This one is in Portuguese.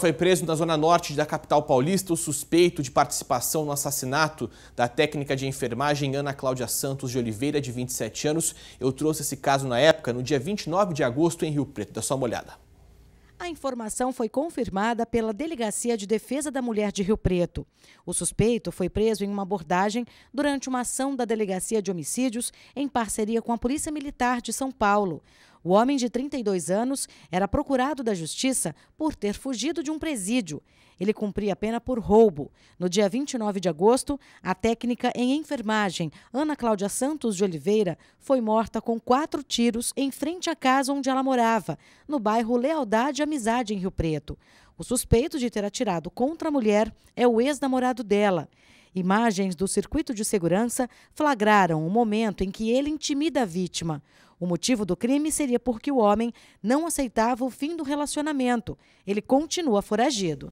Foi preso na zona norte da capital paulista o suspeito de participação no assassinato da técnica de enfermagem Ana Cláudia Santos de Oliveira, de 27 anos. Eu trouxe esse caso na época, no dia 29 de agosto, em Rio Preto. Dá só uma olhada. A informação foi confirmada pela Delegacia de Defesa da Mulher de Rio Preto. O suspeito foi preso em uma abordagem durante uma ação da Delegacia de Homicídios em parceria com a Polícia Militar de São Paulo. O homem de 32 anos era procurado da justiça por ter fugido de um presídio. Ele cumpria a pena por roubo. No dia 29 de agosto, a técnica em enfermagem, Ana Cláudia Santos de Oliveira, foi morta com quatro tiros em frente à casa onde ela morava, no bairro Lealdade e Amizade, em Rio Preto. O suspeito de ter atirado contra a mulher é o ex-namorado dela. Imagens do circuito de segurança flagraram o momento em que ele intimida a vítima. O motivo do crime seria porque o homem não aceitava o fim do relacionamento. Ele continua foragido.